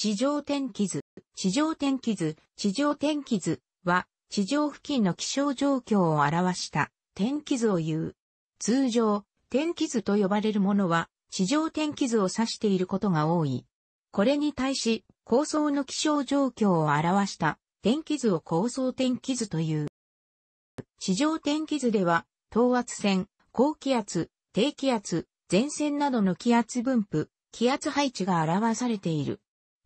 地上天気図、地上天気図、地上天気図は、地上付近の気象状況を表した天気図を言う。通常、天気図と呼ばれるものは、地上天気図を指していることが多い。これに対し、高層の気象状況を表した天気図を高層天気図という。地上天気図では、等圧線、高気圧、低気圧、前線などの気圧分布、気圧配置が表されている。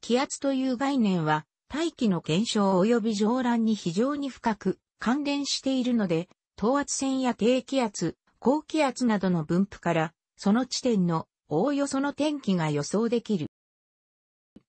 気圧という概念は、大気の減少及び上乱に非常に深く関連しているので、等圧線や低気圧、高気圧などの分布から、その地点のおおよその天気が予想できる。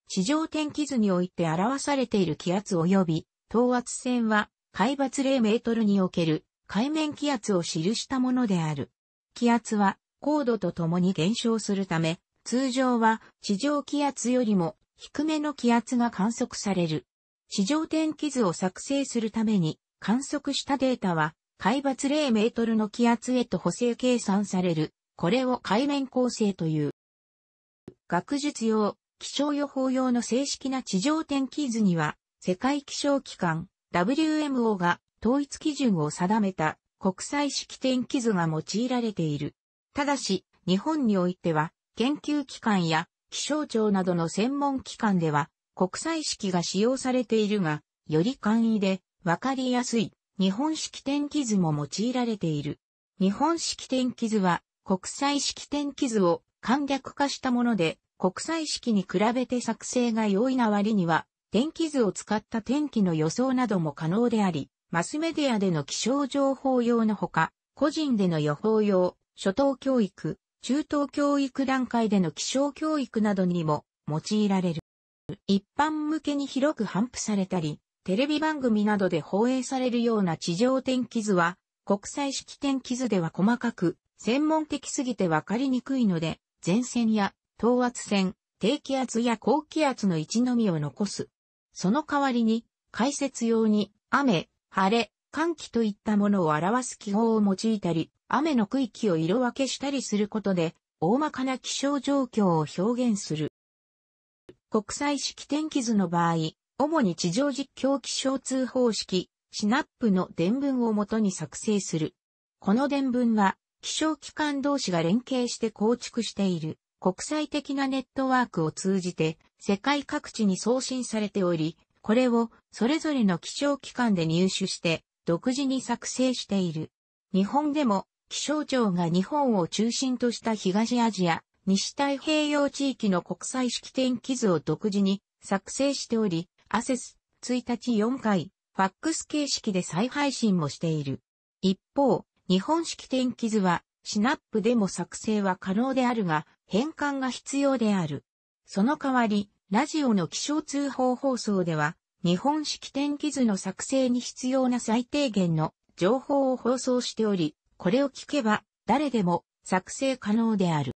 地上天気図において表されている気圧及び等圧線は、海抜0メートルにおける海面気圧を記したものである。気圧は高度とともに減少するため、通常は地上気圧よりも低めの気圧が観測される。地上天気図を作成するために、観測したデータは、海抜0メートルの気圧へと補正計算される。これを海面構成という。学術用、気象予報用の正式な地上天気図には、世界気象機関 WMO が統一基準を定めた国際式天気図が用いられている。ただし、日本においては、研究機関や気象庁などの専門機関では、国際式が使用されているが、より簡易で、分かりやすい、日本式天気図も用いられている。日本式天気図は、国際式天気図を簡略化したもので、国際式に比べて作成が容易な割には、天気図を使った天気の予想なども可能であり、マスメディアでの気象情報用のほか、個人での予報用、初等教育、中等教育段階での気象教育などにも用いられる。一般向けに広く頒布されたり、テレビ番組などで放映されるような地上天気図は、国際式天気図では細かく、専門的すぎてわかりにくいので、前線や等圧線、低気圧や高気圧の位置のみを残す。その代わりに、解説用に、雨、晴れ、寒気といったものを表す記号を用いたり、雨の区域を色分けしたりすることで、大まかな気象状況を表現する。国際式天気図の場合、主に地上実況気象通報式、シナップの伝文をもとに作成する。この伝文は、気象機関同士が連携して構築している国際的なネットワークを通じて世界各地に送信されており、これをそれぞれの気象機関で入手して独自に作成している。日本でも気象庁が日本を中心とした東アジア、西太平洋地域の国際式典記図を独自に作成しており、アセス1日4回、ファックス形式で再配信もしている。一方、日本式典記図はシナップでも作成は可能であるが、変換が必要である。その代わり、ラジオの気象通報放送では、日本式天気図の作成に必要な最低限の情報を放送しており、これを聞けば誰でも作成可能である。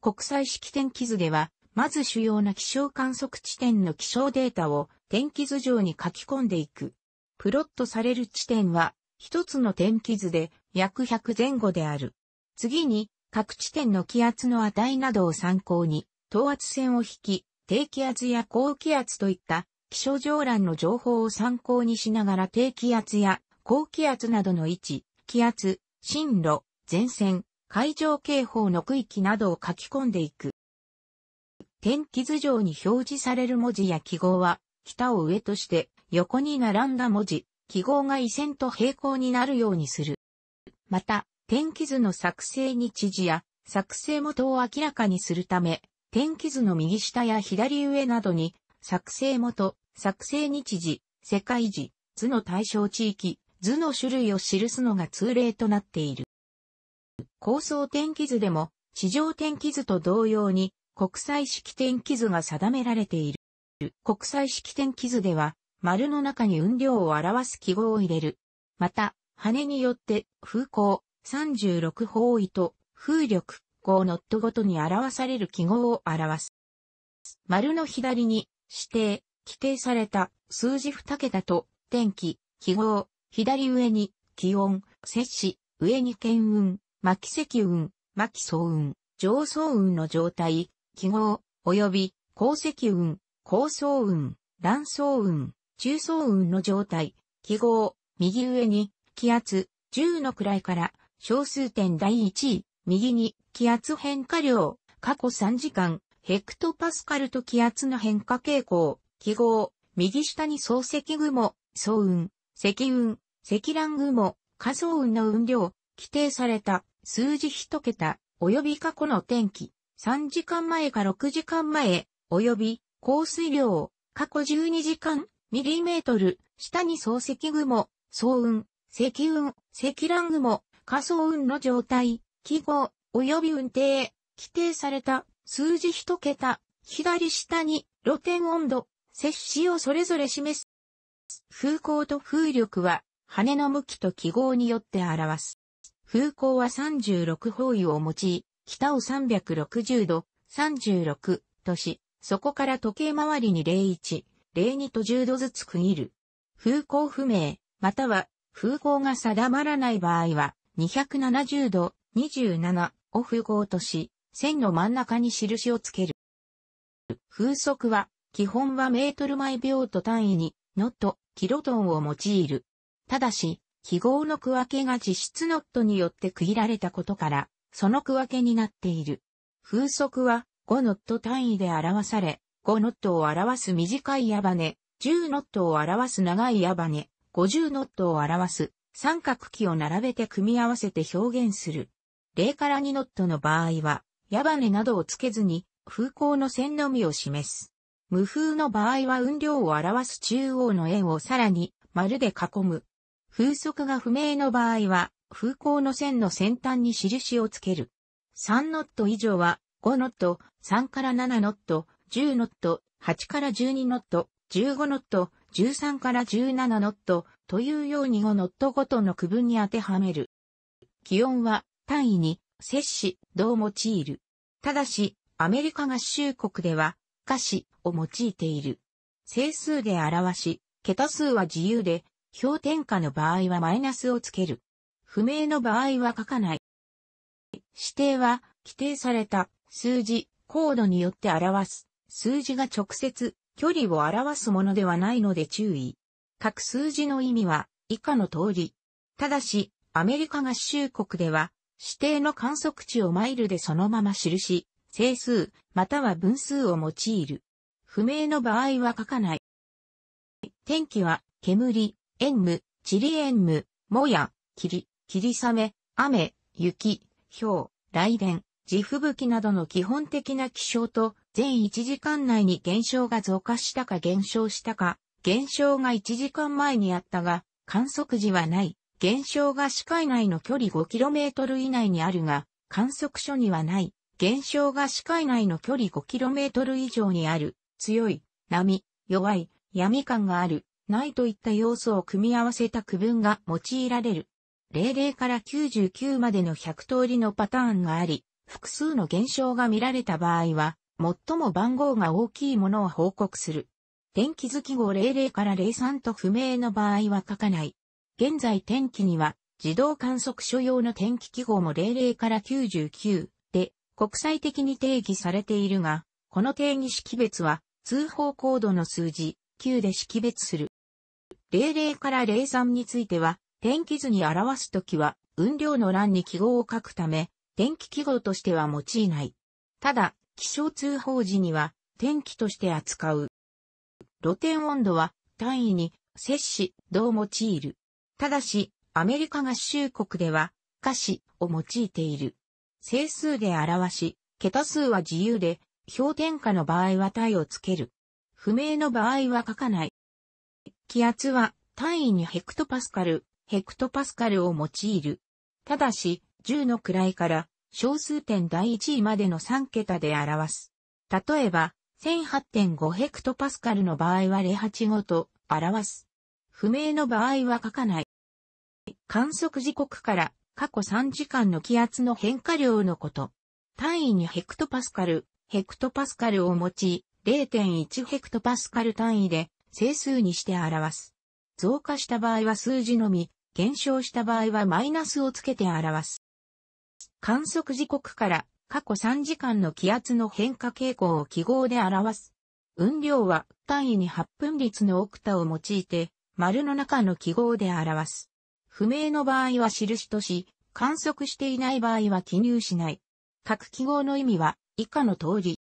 国際式天気図では、まず主要な気象観測地点の気象データを天気図上に書き込んでいく。プロットされる地点は、一つの天気図で約100前後である。次に、各地点の気圧の値などを参考に、等圧線を引き、低気圧や高気圧といった気象上欄の情報を参考にしながら低気圧や高気圧などの位置、気圧、進路、前線、海上警報の区域などを書き込んでいく。天気図上に表示される文字や記号は、北を上として横に並んだ文字、記号が緯線と平行になるようにする。また、天気図の作成日時や作成元を明らかにするため、天気図の右下や左上などに作成元、作成日時、世界時、図の対象地域、図の種類を記すのが通例となっている。構想天気図でも、地上天気図と同様に、国際式天気図が定められている。国際式天気図では、丸の中に運量を表す記号を入れる。また、羽によって風向、36方位と風力、5ノットごとに表される記号を表す。丸の左に指定、規定された数字二桁と、天気、記号、左上に、気温、摂氏、上に検運、巻積運、巻騒運、上層運の状態、記号、及び、鉱石運、高層運、乱層運、中層運の状態、記号、右上に、気圧、10の位から、小数点第1位、右に、気圧変化量、過去3時間、ヘクトパスカルと気圧の変化傾向、記号、右下に総積雲、総雲、積雲、積乱雲、仮想雲の雲量、規定された、数字一桁、及び過去の天気、3時間前か6時間前、及び、降水量、過去12時間、ミリメートル、下に総積雲、総雲、積雲、積乱雲、仮想雲の状態、記号、及び雲定、規定された数字一桁、左下に露天温度、摂氏をそれぞれ示す。風向と風力は、羽の向きと記号によって表す。風向は36方位を用い、北を360度、36とし、そこから時計回りに01、02と10度ずつ区切る。風向不明、または風向が定まらない場合は、270度、27を風向とし、線の真ん中に印をつける。風速は、基本はメートル毎秒と単位に、ノット、キロトンを用いる。ただし、記号の区分けが実質ノットによって区切られたことから、その区分けになっている。風速は5ノット単位で表され、5ノットを表す短い矢羽、10ノットを表す長い矢羽、50ノットを表す三角機を並べて組み合わせて表現する。0から2ノットの場合は、矢羽などをつけずに、風光の線のみを示す。無風の場合は雲量を表す中央の円をさらに丸で囲む。風速が不明の場合は、風光の線の先端に印をつける。3ノット以上は、5ノット、3から7ノット、10ノット、8から12ノット、15ノット、13から17ノット、というように5ノットごとの区分に当てはめる。気温は単位に摂氏、銅を用いる。ただし、アメリカ合衆国では、華氏を用いている。整数で表し、桁数は自由で、氷点下の場合はマイナスをつける。不明の場合は書かない。指定は、規定された数字、コードによって表す。数字が直接、距離を表すものではないので注意。各数字の意味は、以下の通り。ただし、アメリカ合衆国では、指定の観測値をマイルでそのまま記し、整数、または分数を用いる。不明の場合は書かない。天気は、煙、煙霧、塵煙霧、もや、霧、霧雨、雨、雪、氷、雷電、地吹雪などの基本的な気象と、全1時間内に現象が増加したか減少したか、現象が1時間前にあったが、観測時はない。現象が視界内の距離 5km 以内にあるが、観測所にはない。現象が視界内の距離 5km 以上にある。強い、波、弱い、闇感がある、ないといった要素を組み合わせた区分が用いられる。00から99までの100通りのパターンがあり、複数の現象が見られた場合は、最も番号が大きいものを報告する。天気図記号00から03と不明の場合は書かない。現在天気には自動観測所用の天気記号も00から99で国際的に定義されているが、この定義識別は通報コードの数字9で識別する。00から03については天気図に表すときは運量の欄に記号を書くため天気記号としては用いない。ただ、気象通報時には天気として扱う。露天温度は単位に摂氏度を用いる。ただし、アメリカ合衆国では、歌詞を用いている。整数で表し、桁数は自由で、氷点下の場合は体をつける。不明の場合は書かない。気圧は単位にヘクトパスカル、ヘクトパスカルを用いる。ただし、10の位から小数点第1位までの3桁で表す。例えば、1008.5ヘクトパスカルの場合は08ごと表す。不明の場合は書かない。観測時刻から過去3時間の気圧の変化量のこと。単位にヘクトパスカル、ヘクトパスカルを用い、0.1ヘクトパスカル単位で整数にして表す。増加した場合は数字のみ、減少した場合はマイナスをつけて表す。観測時刻から過去3時間の気圧の変化傾向を記号で表す。運量は単位に8分率のオクタを用いて丸の中の記号で表す。不明の場合は印とし、観測していない場合は記入しない。各記号の意味は以下の通り。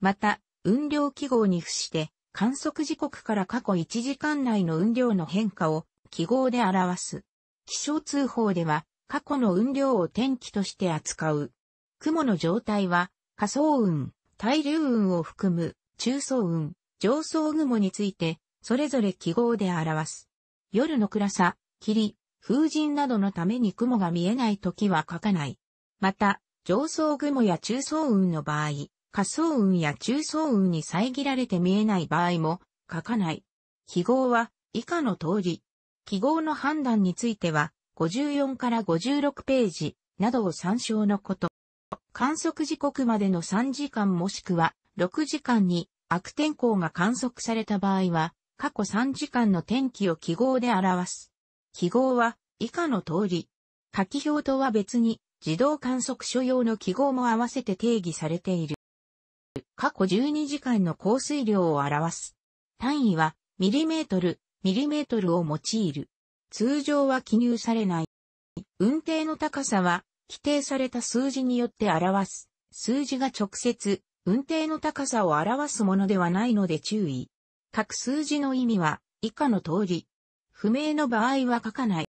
また、運量記号に付して、観測時刻から過去1時間内の運量の変化を記号で表す。気象通報では、過去の運量を天気として扱う。雲の状態は、仮想雲、対流雲を含む、中層雲、上層雲について、それぞれ記号で表す。夜の暗さ、霧、風神などのために雲が見えない時は書かない。また、上層雲や中層雲の場合、下層雲や中層雲に遮られて見えない場合も書かない。記号は以下の通り。記号の判断については、54から56ページなどを参照のこと。観測時刻までの3時間もしくは6時間に悪天候が観測された場合は、過去3時間の天気を記号で表す。記号は以下の通り、書き表とは別に自動観測所用の記号も合わせて定義されている。過去12時間の降水量を表す。単位はミリメートル、ミリメートルを用いる。通常は記入されない。運転の高さは規定された数字によって表す。数字が直接運転の高さを表すものではないので注意。各数字の意味は以下の通り。不明の場合は書かない。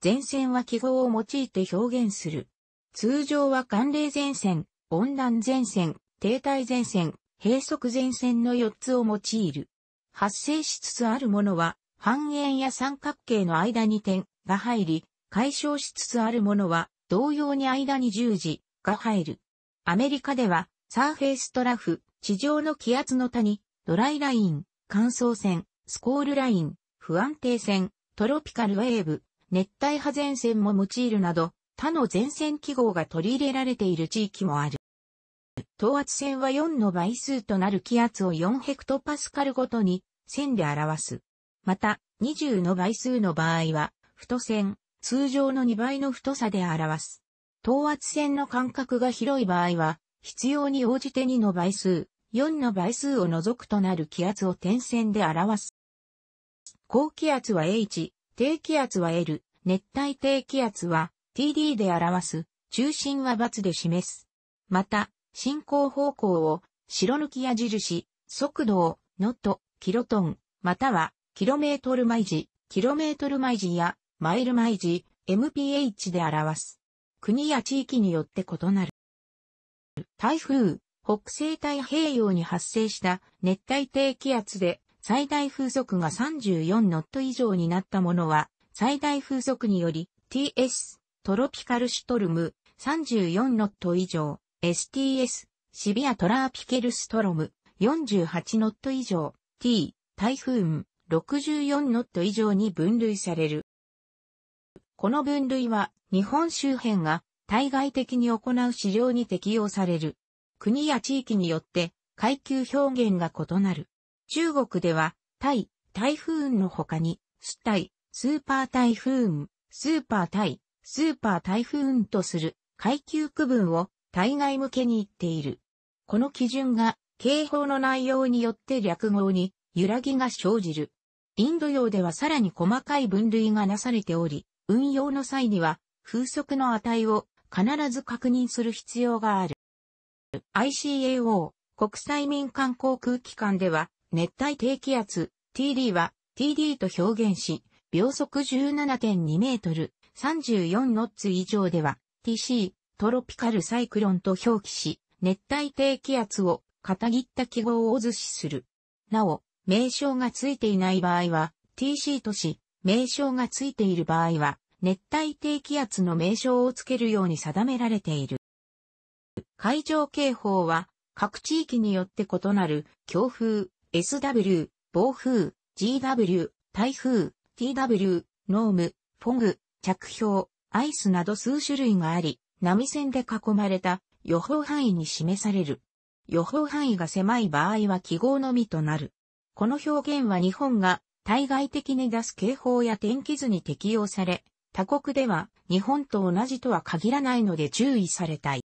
前線は記号を用いて表現する。通常は寒冷前線、温暖前線、停滞前線、閉塞前線の4つを用いる。発生しつつあるものは、半円や三角形の間に点が入り、解消しつつあるものは、同様に間に十字が入る。アメリカでは、サーフェイストラフ、地上の気圧の谷ドライライン、乾燥線、スコールライン、不安定線、トロピカルウェーブ、熱帯波前線も用いるなど、他の前線記号が取り入れられている地域もある。等圧線は4の倍数となる気圧を4ヘクトパスカルごとに線で表す。また、20の倍数の場合は、太線、通常の2倍の太さで表す。等圧線の間隔が広い場合は、必要に応じて2の倍数、4の倍数を除くとなる気圧を点線で表す。高気圧は H、低気圧は L、熱帯低気圧は TD で表す、中心は×で示す。また、進行方向を白抜き矢印、速度をノット、キロトン、またはキロメートル毎時、キロメートル毎時やマイル毎時、MPH で表す。国や地域によって異なる。台風、北西太平洋に発生した熱帯低気圧で最大風速が34ノット以上になったものは、最大風速により TS トロピカルシュトルム34ノット以上、STS シビアトラーピケルストロム48ノット以上、T 台風64ノット以上に分類される。この分類は日本周辺が対外的に行う市場に適用される。国や地域によって階級表現が異なる。中国では、対、台風ンの他に、スイ、スーパー台風雲、スーパータイ、スーパー台風ンとする階級区分を対外向けに言っている。この基準が警報の内容によって略語に揺らぎが生じる。インド洋ではさらに細かい分類がなされており、運用の際には風速の値を必ず確認する必要がある。ICAO 国際民間航空機関では熱帯低気圧 TD は TD と表現し秒速17.2メートル34ノッツ以上では TC トロピカルサイクロンと表記し熱帯低気圧を片切った記号を図示する。なお、名称がついていない場合は TC とし、名称がついている場合は熱帯低気圧の名称をつけるように定められている。海上警報は、各地域によって異なる、強風、SW、暴風、GW、台風、TW、ノーム、フォグ、着氷、アイスなど数種類があり、波線で囲まれた予報範囲に示される。予報範囲が狭い場合は記号のみとなる。この表現は日本が対外的に出す警報や天気図に適用され、他国では日本と同じとは限らないので注意されたい。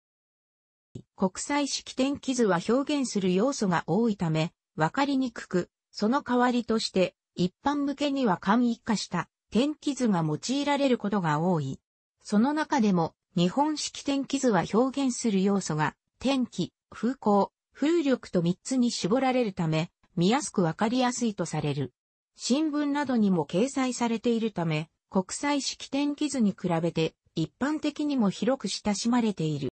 国際式典記図は表現する要素が多いため、わかりにくく、その代わりとして、一般向けには簡易化した天気図が用いられることが多い。その中でも、日本式天気図は表現する要素が、天気、風向、風力と3つに絞られるため、見やすくわかりやすいとされる。新聞などにも掲載されているため、国際式典記図に比べて一般的にも広く親しまれている。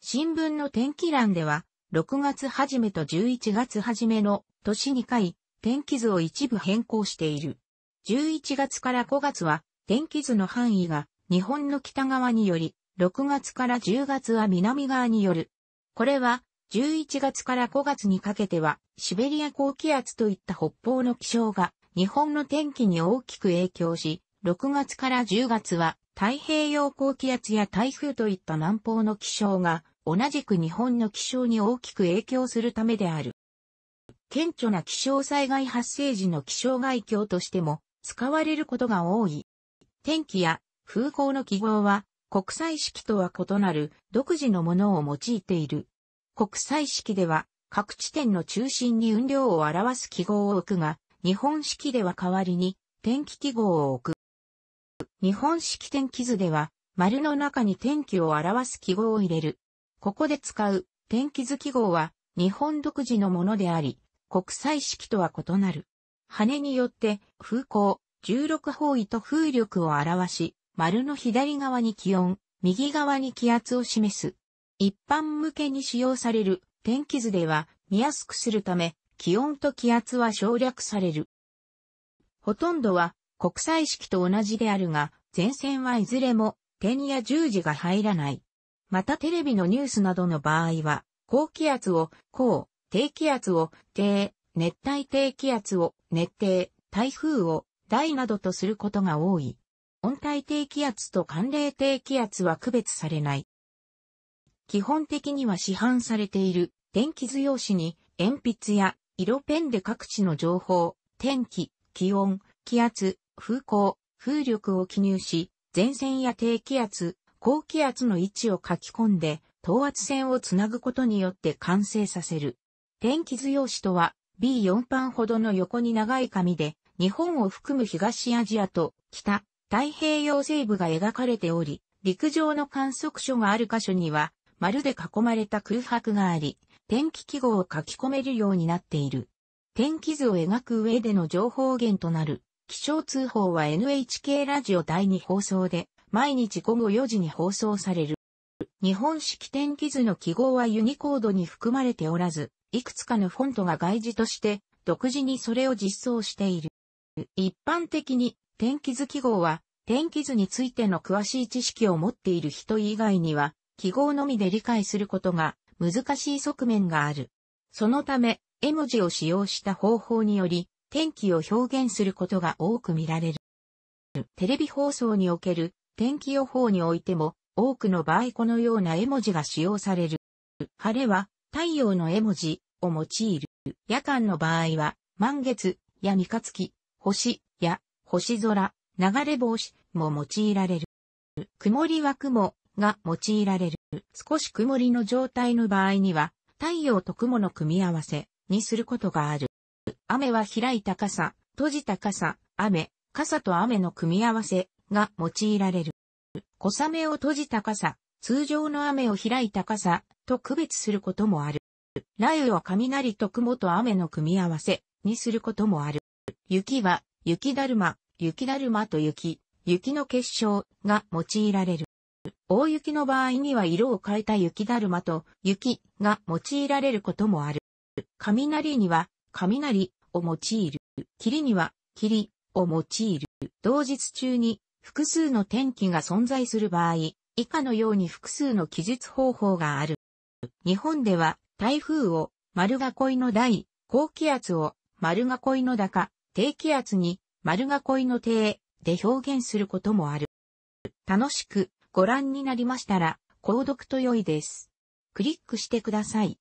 新聞の天気欄では、6月初めと11月初めの年2回、天気図を一部変更している。11月から5月は、天気図の範囲が日本の北側により、6月から10月は南側による。これは、11月から5月にかけては、シベリア高気圧といった北方の気象が、日本の天気に大きく影響し、6月から10月は、太平洋高気圧や台風といった南方の気象が、同じく日本の気象に大きく影響するためである。顕著な気象災害発生時の気象外境としても使われることが多い。天気や風向の記号は国際式とは異なる独自のものを用いている。国際式では各地点の中心に運量を表す記号を置くが、日本式では代わりに天気記号を置く。日本式天気図では丸の中に天気を表す記号を入れる。ここで使う天気図記号は日本独自のものであり、国際式とは異なる。羽によって風向、16方位と風力を表し、丸の左側に気温、右側に気圧を示す。一般向けに使用される天気図では見やすくするため、気温と気圧は省略される。ほとんどは国際式と同じであるが、前線はいずれも点や十字が入らない。またテレビのニュースなどの場合は、高気圧を高、低気圧を低、熱帯低気圧を熱低、台風を大などとすることが多い。温帯低気圧と寒冷低気圧は区別されない。基本的には市販されている天気図用紙に鉛筆や色ペンで各地の情報、天気、気温、気圧、風向、風力を記入し、前線や低気圧、高気圧の位置を書き込んで、等圧線をつなぐことによって完成させる。天気図用紙とは、B4 版ほどの横に長い紙で、日本を含む東アジアと北、太平洋西部が描かれており、陸上の観測所がある箇所には、丸で囲まれた空白があり、天気記号を書き込めるようになっている。天気図を描く上での情報源となる、気象通報は NHK ラジオ第2放送で、毎日午後4時に放送される。日本式天気図の記号はユニコードに含まれておらず、いくつかのフォントが外字として独自にそれを実装している。一般的に天気図記号は天気図についての詳しい知識を持っている人以外には記号のみで理解することが難しい側面がある。そのため絵文字を使用した方法により天気を表現することが多く見られる。テレビ放送における天気予報においても、多くの場合このような絵文字が使用される。晴れは、太陽の絵文字を用いる。夜間の場合は、満月や三日月、星や星空、流れ星も用いられる。曇りは雲が用いられる。少し曇りの状態の場合には、太陽と雲の組み合わせにすることがある。雨は開いた傘、閉じた傘、雨、傘と雨の組み合わせが用いられる。小雨を閉じた傘、通常の雨を開いた傘と区別することもある。雷雨は雷と雲と雨の組み合わせにすることもある。雪は雪だるま、雪だるまと雪、雪の結晶が用いられる。大雪の場合には色を変えた雪だるまと雪が用いられることもある。雷には雷を用いる。霧には霧を用いる。同日中に複数の天気が存在する場合、以下のように複数の記述方法がある。日本では、台風を丸囲いの大、高気圧を丸囲いの高、低気圧に丸囲いの低で表現することもある。楽しくご覧になりましたら、購読と良いです。クリックしてください。